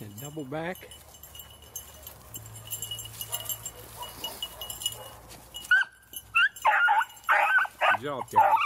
and double back. Good job, guys.